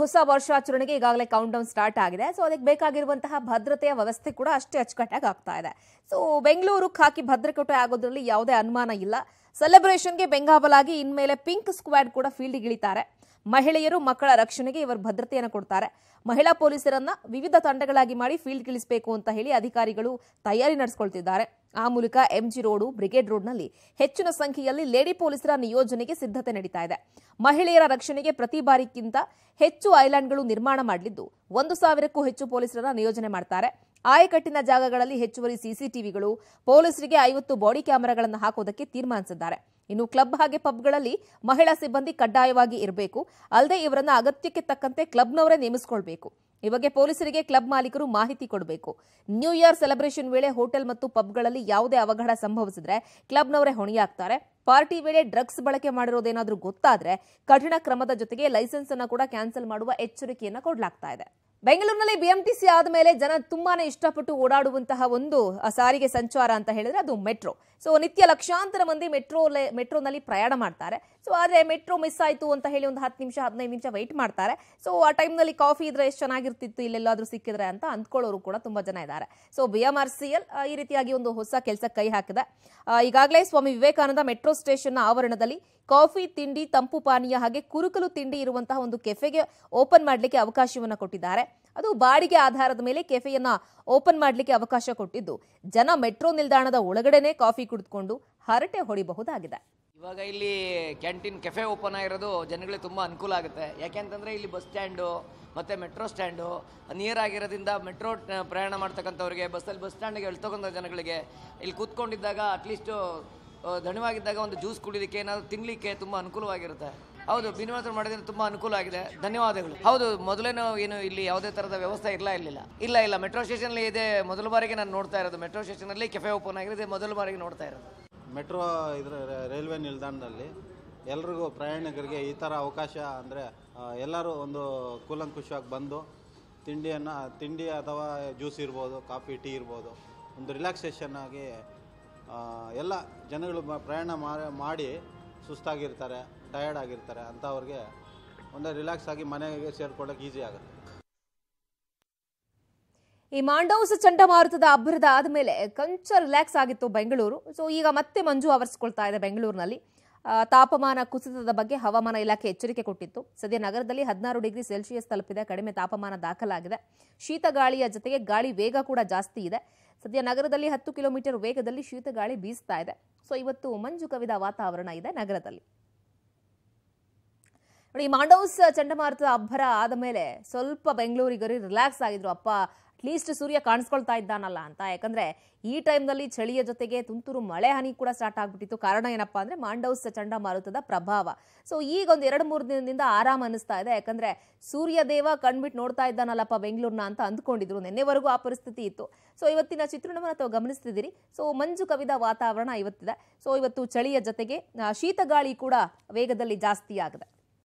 ಹೊಸ ವರ್ಷಾಚರಣೆಗೆ ಈಗಾಗಲೇ ಕೌಂಟ್ ಡೌನ್ ಸ್ಟಾರ್ಟ್ ಆಗಿದೆ ಸೊ ಅದಕ್ಕೆ ಬೇಕಾಗಿರುವಂತಹ ಭದ್ರತೆಯ ವ್ಯವಸ್ಥೆ ಕೂಡ ಅಷ್ಟೇ ಅಚ್ಚುಕಟ್ಟಾಗಿ ಆಗ್ತಾ ಇದೆ ಸೊ ಬೆಂಗಳೂರು ಹಾಕಿ ಭದ್ರಕೋಟೆ ಆಗೋದ್ರಲ್ಲಿ ಯಾವುದೇ ಅನುಮಾನ ಇಲ್ಲ ಸೆಲೆಬ್ರೇಷನ್ಗೆ ಬೆಂಗಾಬಲಾಗಿ ಇನ್ಮೇಲೆ ಪಿಂಕ್ ಸ್ಕ್ವಾಡ್ ಕೂಡ ಫೀಲ್ಡ್ ಇಳಿತಾರೆ ಮಹಿಳೆಯರು ಮಕ್ಕಳ ರಕ್ಷಣೆಗೆ ಇವರು ಭದ್ರತೆಯನ್ನು ಕೊಡ್ತಾರೆ ಮಹಿಳಾ ಪೊಲೀಸರನ್ನ ವಿವಿಧ ತಂಡಗಳಾಗಿ ಮಾಡಿ ಫೀಲ್ಡ್ಗಿಳಿಸಬೇಕು ಅಂತ ಹೇಳಿ ಅಧಿಕಾರಿಗಳು ತಯಾರಿ ನಡೆಸಿಕೊಳ್ತಿದ್ದಾರೆ ಆ ಮೂಲಕ ಎಂಜಿ ರೋಡು ಬ್ರಿಗೇಡ್ ರೋಡ್ನಲ್ಲಿ ಹೆಚ್ಚಿನ ಸಂಖ್ಯೆಯಲ್ಲಿ ಲೇಡಿ ಪೊಲೀಸರ ನಿಯೋಜನೆಗೆ ಸಿದ್ಧತೆ ನಡೀತಾ ಇದೆ ಮಹಿಳೆಯರ ರಕ್ಷಣೆಗೆ ಪ್ರತಿ ಬಾರಿಗಿಂತ ಹೆಚ್ಚು ಐಲ್ಯಾಂಡ್ಗಳು ನಿರ್ಮಾಣ ಮಾಡಲಿದ್ದು ಒಂದು ಸಾವಿರಕ್ಕೂ ಹೆಚ್ಚು ಪೊಲೀಸರನ್ನ ನಿಯೋಜನೆ ಮಾಡ್ತಾರೆ ಆಯಕಟ್ಟಿನ ಜಾಗಗಳಲ್ಲಿ ಹೆಚ್ಚುವರಿ ಸಿಸಿಟಿವಿಗಳು ಪೊಲೀಸರಿಗೆ ಐವತ್ತು ಬಾಡಿ ಕ್ಯಾಮೆರಾಗಳನ್ನು ಹಾಕೋದಕ್ಕೆ ತೀರ್ಮಾನಿಸಿದ್ದಾರೆ ಇನ್ನು ಕ್ಲಬ್ ಹಾಗೆ ಪಬ್ಗಳಲ್ಲಿ ಮಹಿಳಾ ಸಿಬ್ಬಂದಿ ಕಡ್ಡಾಯವಾಗಿ ಇರಬೇಕು ಅಲ್ಲದೆ ಇವರನ್ನ ಅಗತ್ಯಕ್ಕೆ ತಕ್ಕಂತೆ ಕ್ಲಬ್ನವರೇ ನೇಮಿಸಿಕೊಳ್ಬೇಕು ಈ ಬಗ್ಗೆ ಪೊಲೀಸರಿಗೆ ಕ್ಲಬ್ ಮಾಲೀಕರು ಮಾಹಿತಿ ಕೊಡಬೇಕು ನ್ಯೂ ಇಯರ್ ಸೆಲೆಬ್ರೇಷನ್ ವೇಳೆ ಹೋಟೆಲ್ ಮತ್ತು ಪಬ್ಗಳಲ್ಲಿ ಯಾವುದೇ ಅವಘಡ ಸಂಭವಿಸಿದ್ರೆ ಕ್ಲಬ್ನವರೇ ಹೊಣೆಯಾಗ್ತಾರೆ ಪಾರ್ಟಿ ವೇಳೆ ಡ್ರಗ್ಸ್ ಬಳಕೆ ಮಾಡಿರೋದೇನಾದರೂ ಗೊತ್ತಾದ್ರೆ ಕಠಿಣ ಕ್ರಮದ ಜೊತೆಗೆ ಲೈಸೆನ್ಸ್ ಅನ್ನು ಕೂಡ ಕ್ಯಾನ್ಸಲ್ ಮಾಡುವ ಎಚ್ಚರಿಕೆಯನ್ನು ಕೊಡಲಾಗ್ತಾ ಇದೆ ಬೆಂಗಳೂರಿನಲ್ಲಿ ಬಿಎಂಟಿಸಿ ಆದ ಮೇಲೆ ಜನ ತುಂಬಾನೇ ಇಷ್ಟಪಟ್ಟು ಓಡಾಡುವಂತಹ ಒಂದು ಸಾರಿಗೆ ಸಂಚಾರ ಅಂತ ಹೇಳಿದ್ರೆ ಅದು ಮೆಟ್ರೋ ಸೊ ನಿತ್ಯ ಲಕ್ಷಾಂತರ ಮಂದಿ ಮೆಟ್ರೋ ಮೆಟ್ರೋನಲ್ಲಿ ಪ್ರಯಾಣ ಮಾಡ್ತಾರೆ ಸೊ ಆದರೆ ಮೆಟ್ರೋ ಮಿಸ್ ಆಯಿತು ಅಂತ ಹೇಳಿ ಒಂದು ಹತ್ತು ನಿಮಿಷ ಹದಿನೈದು ನಿಮಿಷ ವೆಯ್ಟ್ ಮಾಡ್ತಾರೆ ಸೊ ಆ ಟೈಮ್ನಲ್ಲಿ ಕಾಫಿ ಇದ್ರೆ ಎಷ್ಟು ಚೆನ್ನಾಗಿರ್ತಿತ್ತು ಇಲ್ಲೆಲ್ಲಾದರೂ ಸಿಕ್ಕಿದ್ರೆ ಅಂತ ಅಂದ್ಕೊಳ್ಳೋರು ಕೂಡ ತುಂಬ ಜನ ಇದ್ದಾರೆ so B M R C L ಈ ರೀತಿಯಾಗಿ ಒಂದು ಹೊಸ ಕೆಲಸ ಕೈ ಹಾಕಿದೆ ಈಗಾಗಲೇ ಸ್ವಾಮಿ ವಿವೇಕಾನಂದ ಮೆಟ್ರೋ ಸ್ಟೇಷನ್ನ ಆವರಣದಲ್ಲಿ ಕಾಫಿ ತಿಂಡಿ ತಂಪು ಪಾನೀಯ ಹಾಗೆ ಕುರುಕಲು ತಿಂಡಿ ಇರುವಂತಹ ಒಂದು ಕೆಫೆಗೆ ಓಪನ್ ಮಾಡಲಿಕ್ಕೆ ಅವಕಾಶವನ್ನು ಕೊಟ್ಟಿದ್ದಾರೆ ಅದು ಬಾಡಿಗೆ ಆಧಾರದ ಮೇಲೆ ಕೆಫೆಯನ್ನ ಓಪನ್ ಮಾಡಲಿಕ್ಕೆ ಅವಕಾಶ ಕೊಟ್ಟಿದ್ದು ಜನ ಮೆಟ್ರೋ ನಿಲ್ದಾಣದ ಒಳಗಡೆನೆ ಕಾಫಿ ಕುಡಿದುಕೊಂಡು ಹರಟೆ ಹೊಡಿಬಹುದಾಗಿದೆ ಇವಾಗ ಇಲ್ಲಿ ಕ್ಯಾಂಟೀನ್ ಕೆಫೆ ಓಪನ್ ಆಗಿರೋದು ಜನಗಳಿಗೆ ತುಂಬ ಅನುಕೂಲ ಆಗುತ್ತೆ ಯಾಕೆಂತಂದ್ರೆ ಇಲ್ಲಿ ಬಸ್ ಸ್ಟ್ಯಾಂಡು ಮತ್ತು ಮೆಟ್ರೋ ಸ್ಟ್ಯಾಂಡು ನಿಯರ್ ಆಗಿರೋದ್ರಿಂದ ಮೆಟ್ರೋ ಪ್ರಯಾಣ ಮಾಡ್ತಕ್ಕಂಥವ್ರಿಗೆ ಬಸ್ಸಲ್ಲಿ ಬಸ್ ಸ್ಟ್ಯಾಂಡಿಗೆ ಎಳ್ತಕ್ಕಂಥ ಜನಗಳಿಗೆ ಇಲ್ಲಿ ಕೂತ್ಕೊಂಡಿದ್ದಾಗ ಅಟ್ಲೀಸ್ಟು ದಣಿವಾಗಿದ್ದಾಗ ಒಂದು ಜ್ಯೂಸ್ ಕುಡಿಲಿಕ್ಕೆ ಏನಾದರೂ ತಿನ್ನಲಿಕ್ಕೆ ತುಂಬ ಅನುಕೂಲವಾಗಿರುತ್ತೆ ಹೌದು ಬಿನಿವಾಸ ಮಾಡಿದ್ರೆ ತುಂಬ ಅನುಕೂಲ ಆಗಿದೆ ಧನ್ಯವಾದಗಳು ಹೌದು ಮೊದಲೇನೋ ಏನು ಇಲ್ಲಿ ಯಾವುದೇ ಥರದ ವ್ಯವಸ್ಥೆ ಇಲ್ಲ ಇರಲಿಲ್ಲ ಇಲ್ಲ ಇಲ್ಲ ಮೆಟ್ರೋ ಸ್ಟೇಷನಲ್ಲಿ ಇದೆ ಮೊದಲ ಬಾರಿಗೆ ನಾನು ನೋಡ್ತಾ ಇರೋದು ಮೆಟ್ರೋ ಸ್ಟೇಷನಲ್ಲಿ ಕೆಫೆ ಓಪನ್ ಆಗಿದೆ ಮೊದಲ ಬಾರಿಗೆ ನೋಡ್ತಾ ಇರೋದು ಮೆಟ್ರೋ ಇದರ ರೈಲ್ವೆ ನಿಲ್ದಾಣದಲ್ಲಿ ಎಲ್ರಿಗೂ ಪ್ರಯಾಣಿಕರಿಗೆ ಈ ಥರ ಅವಕಾಶ ಅಂದರೆ ಎಲ್ಲರೂ ಒಂದು ಕೂಲಂಕುಷವಾಗಿ ಬಂದು ತಿಂಡಿಯನ್ನು ತಿಂಡಿ ಅಥವಾ ಜ್ಯೂಸ್ ಇರ್ಬೋದು ಕಾಫಿ ಟೀ ಇರ್ಬೋದು ಒಂದು ರಿಲ್ಯಾಕ್ಸೇಷನ್ ಆಗಿ ಎಲ್ಲ ಜನಗಳು ಪ್ರಯಾಣ ಮಾಡಿ ಸುಸ್ತಾಗಿರ್ತಾರೆ ಟಯರ್ಡ್ ಆಗಿರ್ತಾರೆ ಅಂಥವ್ರಿಗೆ ಒಂದೇ ರಿಲ್ಯಾಕ್ಸ್ ಆಗಿ ಮನೆಗೆ ಸೇರ್ಕೊಳ್ಳೋಕೆ ಈಸಿ ಆಗುತ್ತೆ ಈ ಮಾಂಡೌಸ್ ಚಂಡಮಾರುತದ ಆದ ಆದಮೇಲೆ ಕಂಚ ರಿಲ್ಯಾಕ್ಸ್ ಆಗಿತ್ತು ಬೆಂಗಳೂರು ಸೊ ಈಗ ಮತ್ತೆ ಮಂಜು ಆವರಿಸ್ಕೊಳ್ತಾ ಇದೆ ಬೆಂಗಳೂರಿನಲ್ಲಿ ತಾಪಮಾನ ಕುಸಿತದ ಬಗ್ಗೆ ಹವಾಮಾನ ಇಲಾಖೆ ಎಚ್ಚರಿಕೆ ಕೊಟ್ಟಿತ್ತು ಸದ್ಯ ನಗರದಲ್ಲಿ ಹದಿನಾರು ಡಿಗ್ರಿ ಸೆಲ್ಸಿಯಸ್ ತಲುಪಿದೆ ಕಡಿಮೆ ತಾಪಮಾನ ದಾಖಲಾಗಿದೆ ಶೀತ ಗಾಳಿಯ ಜೊತೆಗೆ ಗಾಳಿ ವೇಗ ಕೂಡ ಜಾಸ್ತಿ ಇದೆ ಸದ್ಯ ನಗರದಲ್ಲಿ ಹತ್ತು ಕಿಲೋಮೀಟರ್ ವೇಗದಲ್ಲಿ ಶೀತ ಗಾಳಿ ಬೀಸ್ತಾ ಇದೆ ಸೊ ಇವತ್ತು ಮಂಜು ಕವಿದ ವಾತಾವರಣ ಇದೆ ನಗರದಲ್ಲಿ ಈ ಮಾಂಡವ್ಸ್ ಚಂಡಮಾರುತದ ಅಬ್ಬರ ಆದ ಮೇಲೆ ಸ್ವಲ್ಪ ಬೆಂಗಳೂರಿಗರು ರಿಲ್ಯಾಕ್ಸ್ ಆಗಿದ್ರು ಅಪ್ಪ ಅಟ್ಲೀಸ್ಟ್ ಸೂರ್ಯ ಕಾಣಿಸ್ಕೊಳ್ತಾ ಇದ್ದಾನಲ್ಲ ಅಂತ ಯಾಕಂದ್ರೆ ಈ ಟೈಮ್ನಲ್ಲಿ ಚಳಿಯ ಜೊತೆಗೆ ತುಂತುರು ಮಳೆ ಹನಿ ಕೂಡ ಸ್ಟಾರ್ಟ್ ಆಗ್ಬಿಟ್ಟಿತ್ತು ಕಾರಣ ಏನಪ್ಪಾ ಅಂದ್ರೆ ಮಾಂಡೌಸ್ ಚಂಡಮಾರುತದ ಪ್ರಭಾವ ಸೊ ಈಗ ಒಂದು ಎರಡು ಮೂರು ದಿನದಿಂದ ಆರಾಮ ಅನಿಸ್ತಾ ಇದೆ ಯಾಕಂದ್ರೆ ಸೂರ್ಯದೇವ ಕಣ್ಬಿಟ್ಟು ನೋಡ್ತಾ ಇದ್ದಾನಲ್ಲಪ್ಪ ಬೆಂಗಳೂರಿನ ಅಂತ ಅಂದ್ಕೊಂಡಿದ್ರು ನಿನ್ನೆವರೆಗೂ ಆ ಪರಿಸ್ಥಿತಿ ಇತ್ತು ಸೊ ಇವತ್ತಿನ ಚಿತ್ರಣವನ್ನು ತಾವು ಗಮನಿಸ್ತಿದ್ದೀರಿ ಸೊ ಮಂಜು ಕವಿದ ವಾತಾವರಣ ಇವತ್ತಿದೆ ಸೊ ಇವತ್ತು ಚಳಿಯ ಜೊತೆಗೆ ಶೀತಗಾಳಿ ಕೂಡ ವೇಗದಲ್ಲಿ ಜಾಸ್ತಿ ಆಗಿದೆ